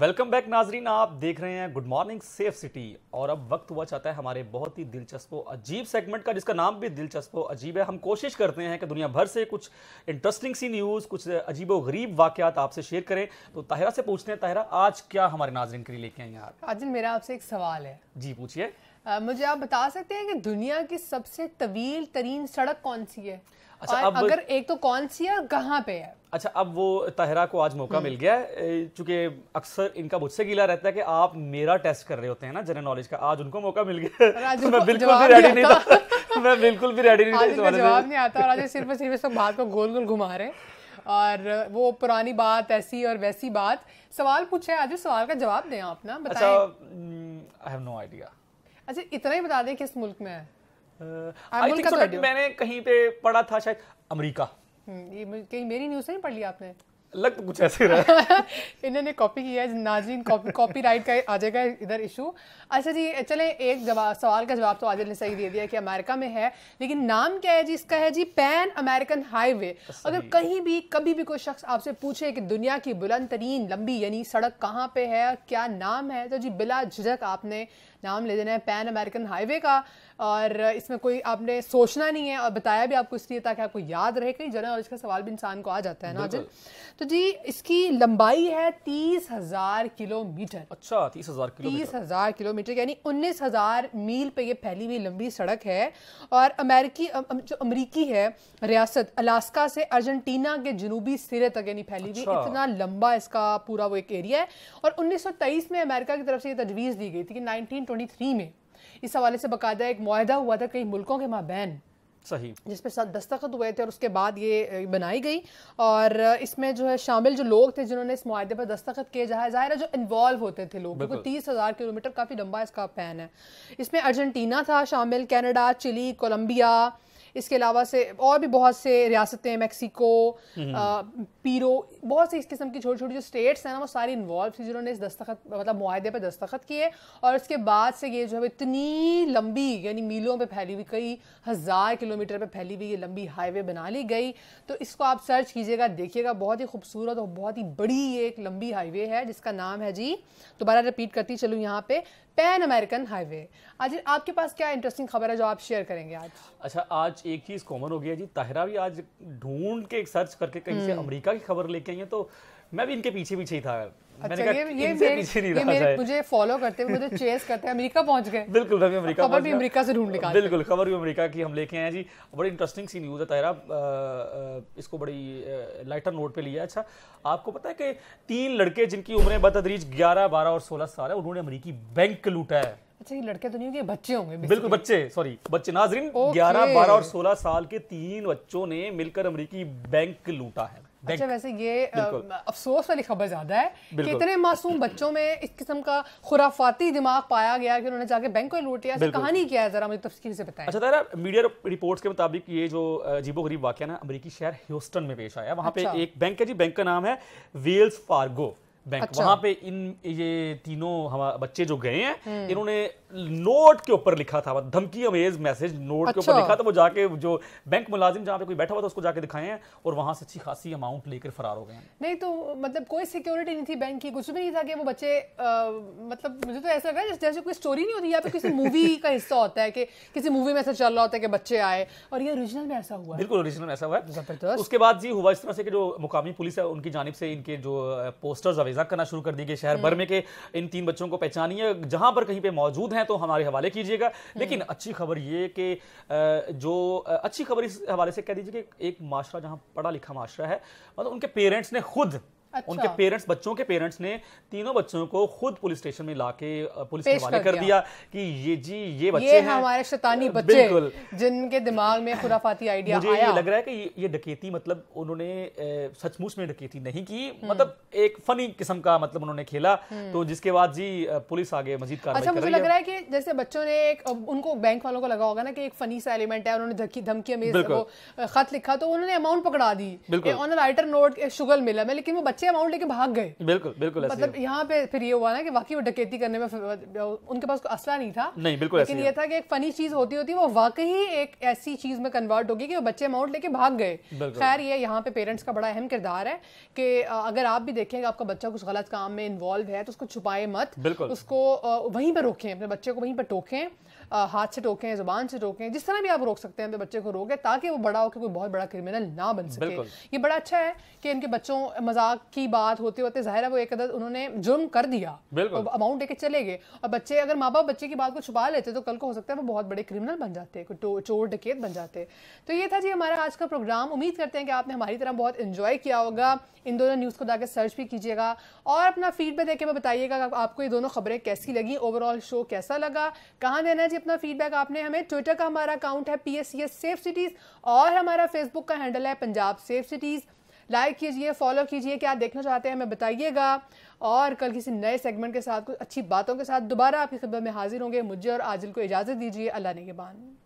Welcome back नाजरीन आप देख रहे हैं गुड मॉर्निंग सेफ सिटी और अब वक्त हुआ चाहता है हमारे बहुत ही दिलचस्प अजीब सेगमेंट का जिसका नाम भी दिलचस्प अजीब है हम कोशिश करते हैं कि दुनिया भर से कुछ इंटरेस्टिंग सी न्यूज़ कुछ अजीब व गरीब वाकत आपसे शेयर करें तो ताहिरा से पूछते हैं ताहिरा आज क्या हमारे नाजरन के लिए लेके आए हैं यार आज मेरा आपसे एक सवाल है जी पूछिए आ, मुझे आप बता सकते हैं कि दुनिया की सबसे तवील तरीन सड़क कौन सी है अच्छा अब अगर एक तो कौन सी है और कहाँ पे है अच्छा अब वो तहरा को आज मौका हम्म। मिल गया है चूंकि अक्सर इनका मुझसे गीला रहता है कि आप मेरा टेस्ट कर रहे होते हैं ना जनरल नॉलेज का आज उनको मौका मिल गया तो मैं बिल्कुल भी रेडी नहीं था मैं बिल्कुल भी रेडी नहीं था जवाब नहीं आता और आज सिर्फ सिर्फ इस बात को गोल गोल घुमा रहे और वो पुरानी बात ऐसी और वैसी बात सवाल पूछे आज सवाल का जवाब दें आप ना बताए आई हैव नो आइडिया अच्छा इतना ही बता दें किस मुल्क में है आई थिंक तो मैंने कहीं पे पढ़ा था शायद अमेरिका हम्म, ये कहीं मेरी न्यूज़ नहीं पढ़ ली आपने लग तो कुछ ऐसे रहा इन्होंने कॉपी किया है नाजीन कॉपी राइट का आ जाएगा इधर इशू अच्छा जी चले एक जवाब सवाल का जवाब तो आदिल ने सही दे दिया कि अमेरिका में है लेकिन नाम क्या है जी इसका है जी पैन अमेरिकन हाईवे अगर कहीं भी कभी भी कोई शख्स आपसे पूछे कि दुनिया की बुलंद तरीन लंबी यानी सड़क कहाँ पे है क्या नाम है तो जी बिला झिझक आपने नाम ले देना है पैन अमेरिकन हाईवे का और इसमें कोई आपने सोचना नहीं है और बताया भी आपको इसलिए ताकि आपको याद रहे कहीं जनरल नॉलेज का सवाल भी इंसान को आ जाता है ना तो तो जी इसकी लंबाई है तीस हजार किलोमीटर अच्छा तीस हजार तीस हजार किलोमीटर यानी उन्नीस हजार मील पे ये फैली हुई लंबी सड़क है और अमेरिकी जो अमरीकी है रियासत अलास्का से अर्जेंटीना के जनूबी सिरे तक यानी फैली हुई अच्छा। इतना लंबा इसका पूरा वो एक एरिया है और उन्नीस में अमेरिका की तरफ से ये तजवीज़ दी गई थी कि 1923 में इस हवाले से बाकायदा एक माहा हुआ था कई मुल्कों के माबैन सही जिस पे साथ दस्तखत हुए थे और उसके बाद ये बनाई गई और इसमें जो है शामिल जो लोग थे जिन्होंने इस माहे पर दस्तखत किए जहाँ जाहिर है जो इन्वॉल्व होते थे लोग क्योंकि तीस हज़ार किलोमीटर काफ़ी लंबा इसका पैन है इसमें अर्जेंटीना था शामिल कैनेडा चिली कोलम्बिया इसके अलावा से और भी बहुत से रियासतें मैक्सिको हम्म। पीरो बहुत सी इस किस्म की छोटी छोटी जो स्टेट्स हैं ना वो सारी इन्वॉल्व थी जिन्होंने इस दस्तखत मतलब माहदे पर दस्तखत किए और इसके बाद से ये जो है इतनी लंबी यानी मीलों पर फैली हुई कई हज़ार किलोमीटर पर फैली हुई ये लंबी हाईवे बना ली गई तो इसको आप सर्च कीजिएगा देखिएगा बहुत ही खूबसूरत और बहुत ही बड़ी एक लंबी हाईवे है जिसका नाम है जी दोबारा रिपीट करती चलूँ यहाँ पे पैन अमेरिकन हाईवे आज आपके पास क्या इंटरेस्टिंग खबर है जो आप शेयर करेंगे आज अच्छा आज एक चीज़ कॉमन हो गया जी ताहिरा भी आज ढूंढ के सर्च करके कहीं से हम्म। अमेरिका की खबर लेके आई है तो मैं भी इनके पीछे पीछे ही था अच्छा ये ये मेरे, ये मेरे मुझे फॉलो करते हुए मुझे चेस करते हैं पहुंच गए बिल्कुल रवि से ढूंढ बिल्कुल खबर भी अमेरिका की हम लेके हैं जी बड़ी इंटरेस्टिंग सी न्यूज़ है ताहिरा इसको बड़ी लाइटर नोट पे लिया अच्छा आपको पता है कि तीन लड़के जिनकी उम्र बतदरीज ग्यारह बारह और सोलह साल है उन्होंने अमरीकी बैंक लूटा है अच्छा ये लड़के तो नहीं होंगे बच्चे होंगे बिल्कुल बच्चे सॉरी बच्चे नाजरीन ग्यारह बारह और सोलह साल के तीन बच्चों ने मिलकर अमरीकी बैंक लूटा है अच्छा वैसे ये अफसोस वाली खबर ज्यादा है कि इतने मासूम बच्चों में इस किस्म का खुराफाती दिमाग पाया गया कि उन्होंने जाके बैंक को लूट लिया कहानी क्या है जरा मुझे तफसील से बताएं अच्छा तारा मीडिया रिपोर्ट्स के मुताबिक ये जो अजीबो गरीब वाक्य ना अमरीकी शहर ह्यूस्टन में पेश आया वहाँ पे अच्छा। एक बैंक है जी बैंक का नाम है वेल्स फार्गो बैंक अच्छा। वहाँ पे इन ये तीनों हम बच्चे जो गए हैं हम्म। इन्होंने नोट के ऊपर लिखा था मतलब धमकी अमेज मैसेज नोट अच्छा। के ऊपर अच्छा। लिखा था वो जाके जो बैंक मुलाजिम जहाँ पे कोई बैठा हुआ था उसको जाके दिखाए हैं और वहां से अच्छी खासी अमाउंट लेकर फरार हो गए नहीं तो मतलब कोई सिक्योरिटी नहीं थी बैंक की कुछ भी नहीं था कि वो बच्चे आ, मतलब मुझे तो ऐसा लग रहा है जैसे कोई स्टोरी नहीं होती या फिर किसी मूवी का हिस्सा होता है कि किसी मूवी में ऐसा चल रहा होता है कि बच्चे आए और ये ओरिजिनल में ऐसा हुआ बिल्कुल ओरिजिनल में ऐसा हुआ है उसके बाद जी हुआ इस तरह से जो मुकामी पुलिस है उनकी जानब से इनके जो पोस्टर्स अवेजा करना शुरू कर दी गए शहर हम्म। भर में के इन तीन बच्चों को पहचानिए जहां पर कहीं पे मौजूद है हैं तो हमारे हवाले कीजिएगा हम्म। लेकिन अच्छी खबर ये कि जो अच्छी खबर इस हवाले से कह दीजिए कि एक माशरा जहाँ पढ़ा लिखा माशरा है मतलब उनके पेरेंट्स ने खुद अच्छा। उनके पेरेंट्स बच्चों के पेरेंट्स ने तीनों बच्चों को खुद पुलिस स्टेशन में लाके पुलिस के हवाले कर, दिया कि ये जी ये बच्चे ये हैं हमारे शैतानी बच्चे जिनके दिमाग में खुराफाती आइडिया मुझे आया। ये लग रहा है कि ये डकैती मतलब उन्होंने सचमुच में डकैती नहीं की हम्म। मतलब एक फनी किस्म का मतलब उन्होंने खेला हम्म। तो जिसके बाद जी पुलिस आगे मजीद अच्छा, कर अच्छा मुझे लग रहा है कि जैसे बच्चों ने एक उनको बैंक वालों को लगा होगा ना कि एक फनी सा एलिमेंट है उन्होंने धमकी खत लिखा तो उन्होंने अमाउंट पकड़ा दी ऑन राइटर नोट शुगर मिला में लेकिन वो बच्चे अच्छे अमाउंट लेके भाग गए बिल्कुल बिल्कुल मतलब यहाँ पे फिर ये हुआ ना कि वाकई वो डकैती करने में उनके पास असला नहीं था नहीं बिल्कुल लेकिन ये था कि एक फनी चीज होती होती वो वाकई एक ऐसी चीज में कन्वर्ट होगी कि वो बच्चे अमाउंट लेके भाग गए खैर ये यहाँ पे पेरेंट्स का बड़ा अहम किरदार है कि अगर आप भी देखें आपका बच्चा कुछ गलत काम में इन्वॉल्व है तो उसको छुपाए मत उसको वहीं पर रोकें अपने बच्चे को वहीं पर टोकें हाथ से टोकें ज़बान से टोकें जिस तरह भी आप रोक सकते हैं अपने बच्चे को रोकें ताकि वो बड़ा होकर कोई बहुत बड़ा क्रिमिनल ना बन सके ये बड़ा अच्छा है कि इनके बच्चों मजाक की बात होते होते ज़ाहिर है वो एक अदर उन्होंने जुर्म कर दिया अमाउंट लेके चले गए और बच्चे अगर माँ बाप बच्चे की बात को छुपा लेते तो कल को हो सकता है वो बहुत बड़े क्रिमिनल बन जाते चोर डकेत बन जाते तो ये था जी हमारा आज का प्रोग्राम उम्मीद करते हैं कि आपने हमारी तरह बहुत इंजॉय किया होगा इन दोनों न्यूज़ को जाकर सर्च भी कीजिएगा और अपना फीडबैक देके बताइएगा आपको ये दोनों खबरें कैसी लगी ओवरऑल शो कैसा लगा कहाँ देना है जी कितना फीडबैक आपने हमें ट्विटर का हमारा अकाउंट है P S C S safe cities और हमारा फेसबुक का हैंडल है पंजाब सेफ सिटीज़ लाइक कीजिए फॉलो कीजिए क्या देखना चाहते हैं हमें बताइएगा और कल किसी नए सेगमेंट के साथ कुछ अच्छी बातों के साथ दोबारा आपकी खिदमत में हाजिर होंगे मुझे और आजिल को इजाज़त दीजिए अल्लाह ने के बान